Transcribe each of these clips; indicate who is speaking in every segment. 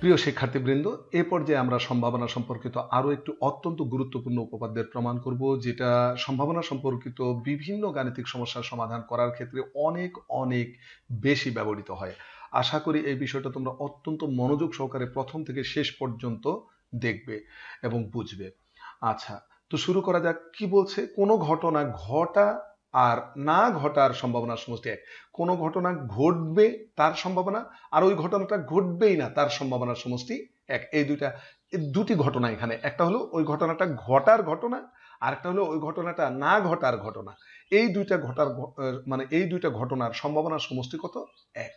Speaker 1: প্রিয় শিক্ষার্থীবৃন্দ এ পর্যায়ে আমরা সম্ভাবনা সম্পর্কিত আরও একটি অত্যন্ত গুরুত্বপূর্ণ উপপাদ্যের প্রমাণ করব যেটা সম্ভাবনা সম্পর্কিত বিভিন্ন গাণিতিক সমস্যার সমাধান করার ক্ষেত্রে অনেক অনেক বেশি ব্যবহৃত হয় আশা করি এই বিষয়টা তোমরা অত্যন্ত মনোযোগ সহকারে প্রথম থেকে শেষ পর্যন্ত দেখবে এবং বুঝবে আচ্ছা তো শুরু করা যাক কি বলছে কোনো ঘটনা ঘটা আর না ঘটার সম্ভাবনা সমষ্টি এক কোনো ঘটনা ঘটবে তার সম্ভাবনা আর ওই ঘটনাটা ঘটবেই না তার সম্ভাবনার সমষ্টি এক এই দুইটা দুটি ঘটনা এখানে একটা হলো ওই ঘটনাটা ঘটার ঘটনা আর একটা হলো ওই ঘটনাটা না ঘটার ঘটনা এই দুইটা ঘটার মানে এই দুইটা ঘটনার সম্ভাবনার সমষ্টি কত এক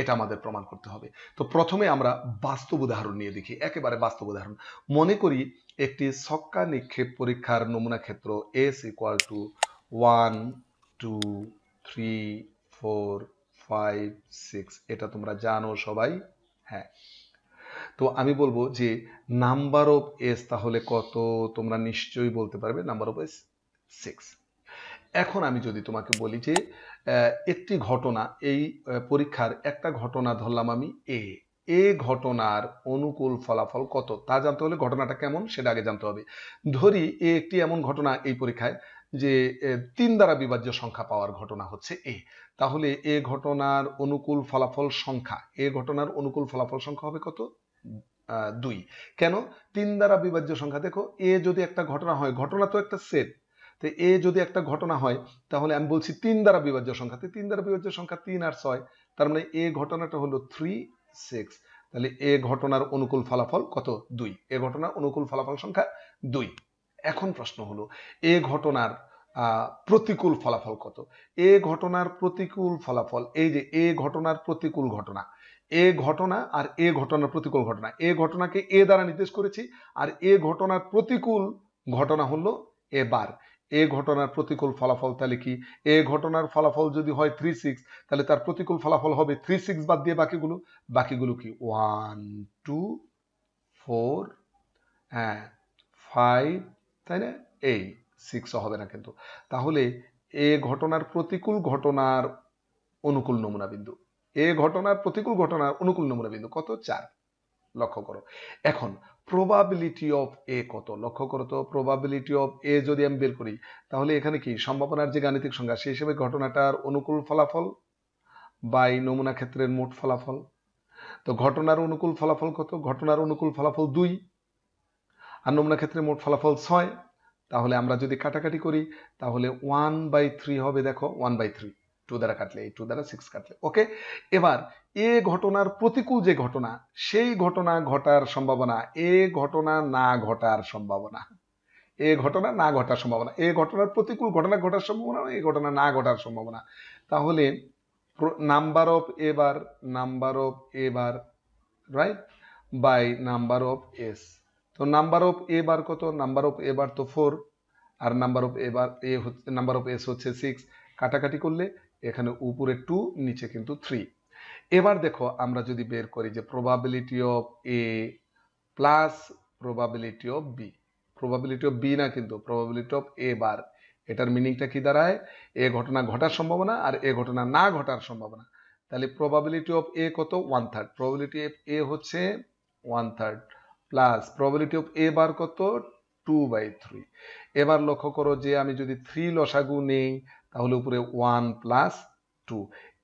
Speaker 1: এটা আমাদের প্রমাণ করতে হবে তো প্রথমে আমরা বাস্তব উদাহরণ নিয়ে দেখি একেবারে বাস্তব উদাহরণ মনে করি একটি ছক্কা নিক্ষেপ পরীক্ষার নমুনা ক্ষেত্র S equal to one two three four five six এটা তোমরা জানো সবাই হ্যাঁ তো আমি বলবো যে নাম্বার অফ এস তাহলে কত তোমরা নিশ্চয়ই বলতে পারবে নাম্বার অফ এস সিক্স এখন আমি যদি তোমাকে বলি যে একটি ঘটনা এই পরীক্ষার একটা ঘটনা ধরলাম আমি এ এ ঘটনার অনুকূল ফলাফল কত তা জানতে হলে ঘটনাটা কেমন সেটা আগে জানতে হবে ধরি এ একটি এমন ঘটনা এই পরীক্ষায় যে তিন দ্বারা বিভাজ্য সংখ্যা পাওয়ার ঘটনা হচ্ছে এ তাহলে এ ঘটনার অনুকূল ফলাফল সংখ্যা এ ঘটনার অনুকূল ফলাফল সংখ্যা হবে কত দুই কেন তিন দ্বারা বিভাজ্য সংখ্যা দেখো এ যদি একটা ঘটনা হয় ঘটনা তো একটা সেট তো এ যদি একটা ঘটনা হয় তাহলে আমি বলছি তিন দ্বারা বিভাজ্য তো তিন দ্বারা বিভাজ্য সংখ্যা তিন আর ছয় তার মানে এ ঘটনাটা হলো থ্রি সিক্স তাহলে এ ঘটনার অনুকূল ফলাফল কত দুই এ ঘটনার অনুকূল ফলাফল সংখ্যা দুই এখন প্রশ্ন হলো এ ঘটনার প্রতিকূল ফলাফল কত এ ঘটনার প্রতিকূল ফলাফল এই যে এ ঘটনার প্রতিকূল ঘটনা এ ঘটনা আর এ ঘটনার প্রতিকূল ঘটনা এ ঘটনাকে এ দ্বারা নির্দেশ করেছি আর এ ঘটনার প্রতিকূল ঘটনা হলো এবার এ ঘটনার প্রতিকূল ফলাফল তাহলে কি এ ঘটনার ফলাফল যদি হয় থ্রি সিক্স তাহলে তার প্রতিকূল ফলাফল হবে থ্রি সিক্স বাদ দিয়ে বাকিগুলো বাকিগুলো কি ওয়ান টু ফোর হ্যাঁ ফাইভ তাই না এই সিক্সও হবে না কিন্তু তাহলে এ ঘটনার প্রতিকূল ঘটনার অনুকূল নমুনা বিন্দু এ ঘটনার প্রতিকূল ঘটনার অনুকূল নমুনা বিন্দু কত চার লক্ষ্য করো এখন প্রবাবিলিটি অফ এ কত লক্ষ্য করো তো প্রবাবিলিটি অফ এ যদি আমি বের করি তাহলে এখানে কি সম্ভাবনার যে গাণিতিক সংজ্ঞা সেই হিসেবে ঘটনাটার অনুকূল ফলাফল বাই নমুনা ক্ষেত্রের মোট ফলাফল তো ঘটনার অনুকূল ফলাফল কত ঘটনার অনুকূল ফলাফল দুই আর নমুনা ক্ষেত্রে মোট ফলাফল ছয় তাহলে আমরা যদি কাটাকাটি করি তাহলে ওয়ান বাই থ্রি হবে দেখো ওয়ান বাই থ্রি টু দ্বারা কাটলে এই টু দ্বারা সিক্স কাটলে ওকে এবার এ ঘটনার প্রতিকূল যে ঘটনা সেই ঘটনা ঘটার সম্ভাবনা এ ঘটনা না ঘটার সম্ভাবনা এ ঘটনা না ঘটার সম্ভাবনা এ ঘটনার প্রতিকূল ঘটনা ঘটার সম্ভাবনা এ ঘটনা না ঘটার সম্ভাবনা তাহলে number of A bar number of A bar right by number of S তো নাম্বার অফ এ বার কত নাম্বার অফ এ বার তো ফোর আর নাম্বার অফ এ বার এ হচ্ছে নাম্বার অফ এস হচ্ছে সিক্স কাটাকাটি করলে এখানে উপরে টু নিচে কিন্তু থ্রি এবার দেখো আমরা যদি বের করি যে probability of A plus probability of B probability of B না কিন্তু প্রবাবিলিটি অফ এ বার এটার মিনিংটা কি দাঁড়ায় এ ঘটনা ঘটার সম্ভাবনা আর এ ঘটনা না ঘটার সম্ভাবনা তাহলে প্রবাবিলিটি অফ এ কত one third probability of A হচ্ছে one third plus probability of A bar কত টু বাই থ্রি এবার লক্ষ্য করো যে আমি যদি থ্রি লসাগু নেই তাহলে উপরে ওয়ান প্লাস টু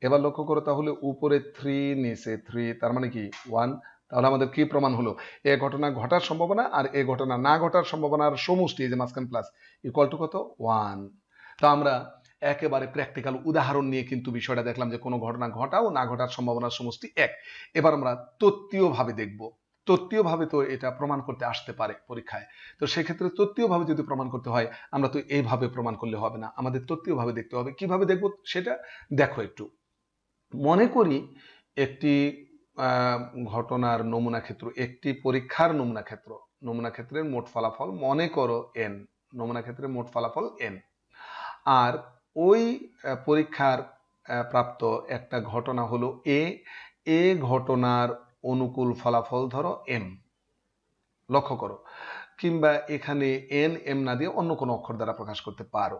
Speaker 1: এবার লক্ষ্য করো তাহলে উপরে থ্রি নিচে থ্রি তার মানে কি ওয়ান তাহলে আমাদের কি প্রমাণ হলো এ ঘটনা ঘটার সম্ভাবনা আর এ ঘটনা না ঘটার সম্ভাবনার সমষ্টি যে মাঝখান প্লাস ইকুয়াল টু কত ওয়ান তো আমরা একেবারে প্র্যাকটিক্যাল উদাহরণ নিয়ে কিন্তু বিষয়টা দেখলাম যে কোনো ঘটনা ঘটাও না ঘটার সম্ভাবনার সমষ্টি এক এবার আমরা তত্ত্বীয়ভাবে দেখব তত্ত্বীয়ভাবে তো এটা প্রমাণ করতে আসতে পারে পরীক্ষায় তো সেক্ষেত্রে তত্ত্বীয়ভাবে যদি প্রমাণ করতে হয় আমরা তো এইভাবে প্রমাণ করলে হবে না আমাদের তত্ত্বীয়ভাবে দেখতে হবে কিভাবে দেখব সেটা দেখো একটু মনে করি একটি ঘটনার নমুনা ক্ষেত্র একটি পরীক্ষার নমুনা ক্ষেত্র নমুনা ক্ষেত্রের মোট ফলাফল মনে করো এন নমুনা ক্ষেত্রের মোট ফলাফল এন আর ওই পরীক্ষার প্রাপ্ত একটা ঘটনা হলো এ এ ঘটনার অনুকূল ফলাফল ধরো এম লক্ষ্য করো কিংবা এখানে এন এম না দিয়ে অন্য কোনো অক্ষর দ্বারা প্রকাশ করতে পারো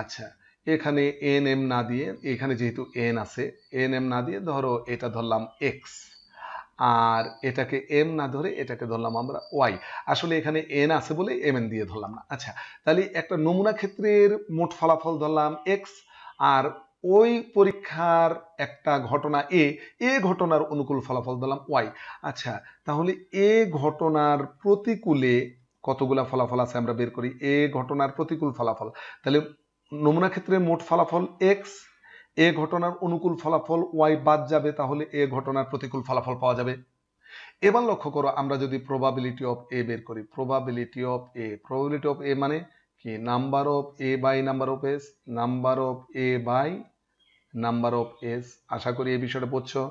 Speaker 1: আচ্ছা এখানে এন এম না দিয়ে এখানে যেহেতু এন আছে এন এম না দিয়ে ধরো এটা ধরলাম এক্স আর এটাকে এম না ধরে এটাকে ধরলাম আমরা ওয়াই আসলে এখানে এন আছে বলে এম এন দিয়ে ধরলাম না আচ্ছা তাহলে একটা নমুনা ক্ষেত্রের মোট ফলাফল ধরলাম এক্স আর ওই পরীক্ষার একটা ঘটনা এ এ ঘটনার অনুকূল ফলাফল দিলাম ওয়াই আচ্ছা তাহলে এ ঘটনার প্রতিকূলে কতগুলা ফলাফল আছে আমরা বের করি এ ঘটনার প্রতিকূল ফলাফল তাহলে নমুনা ক্ষেত্রে মোট ফলাফল এক্স এ ঘটনার অনুকূল ফলাফল ওয়াই বাদ যাবে তাহলে এ ঘটনার প্রতিকূল ফলাফল পাওয়া যাবে এবার লক্ষ্য করো আমরা যদি প্রবাবিলিটি অফ এ বের করি probability of A probability of A মানে কি number of A by number of S number of A by number of S আশা করি এই বিষয়টা বুঝছো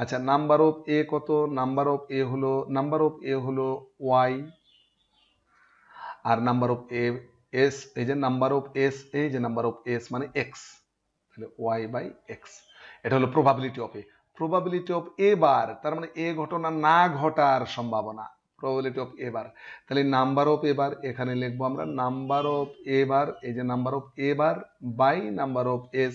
Speaker 1: আচ্ছা নাম্বার অফ এ কত নাম্বার অফ এ হলো নাম্বার অফ এ হলো ওয়াই আর নাম্বার অফ এ এস এই যে নাম্বার অফ এস এই যে নাম্বার অফ এস মানে এক্স তাহলে ওয়াই বাই এক্স এটা হলো probability of A probability of A bar তার মানে এ ঘটনা না ঘটার সম্ভাবনা প্রবাবিলিটি অফ এ বার তাহলে নাম্বার অফ এ বার এখানে লিখবো আমরা নাম্বার অফ এ বার এই যে number of A bar by number of S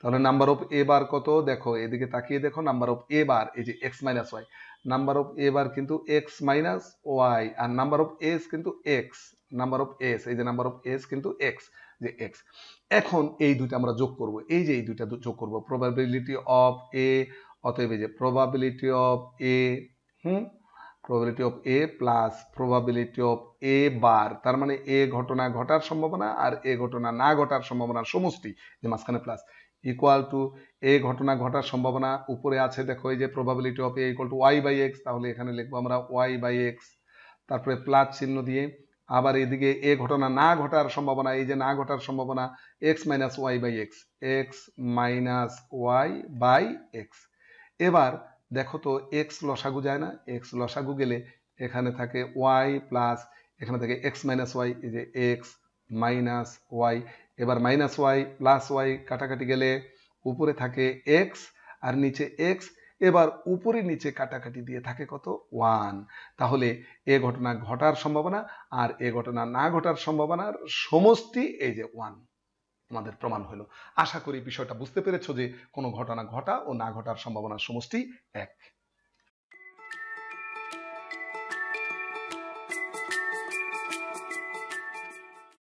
Speaker 1: তাহলে নাম্বার অফ এ বার কত দেখো এদিকে তাকিয়ে দেখো নাম্বার অফ এ বার এই যে X minus Y number of A bar কিন্তু এক্স মাইনাস ওয়াই আর নাম্বার অফ এস কিন্তু এক্স নাম্বার অফ এস এই যে নাম্বার অফ এস কিন্তু এক্স যে এক্স এখন এই দুইটা আমরা যোগ করব এই যে এই দুইটা যোগ করব প্রবাবিলিটি অফ এ অতএব এই যে probability of A hmm probability of A plus probability of A bar তার মানে এ ঘটনা ঘটার সম্ভাবনা আর এ ঘটনা না ঘটার সম্ভাবনা সমষ্টি যে মাঝখানে প্লাস ইকুয়াল টু এ ঘটনা ঘটার সম্ভাবনা উপরে আছে দেখো এই যে probability of A equal to Y by X তাহলে এখানে লিখবো আমরা ওয়াই বাই এক্স তারপরে প্লাস চিহ্ন দিয়ে আবার এদিকে এ ঘটনা না ঘটার সম্ভাবনা এই যে না ঘটার সম্ভাবনা X minus Y by X X minus Y by X এবার দেখো তো এক্স লসাগু যায় না এক্স লসাগু গেলে এখানে থাকে ওয়াই প্লাস এখানে থাকে এক্স মাইনাস ওয়াই এই যে এক্স মাইনাস ওয়াই এবার মাইনাস ওয়াই প্লাস ওয়াই কাটাকাটি গেলে উপরে থাকে এক্স আর নিচে এক্স এবার উপরে নিচে কাটাকাটি দিয়ে থাকে কত ওয়ান তাহলে এ ঘটনা ঘটার সম্ভাবনা আর এ ঘটনা না ঘটার সম্ভাবনার সমষ্টি এই যে ওয়ান আমাদের প্রমাণ হলো আশা করি বিষয়টা বুঝতে পেরেছ যে কোনো ঘটনা ঘটা ও না ঘটার সম্ভাবনার সমষ্টি এক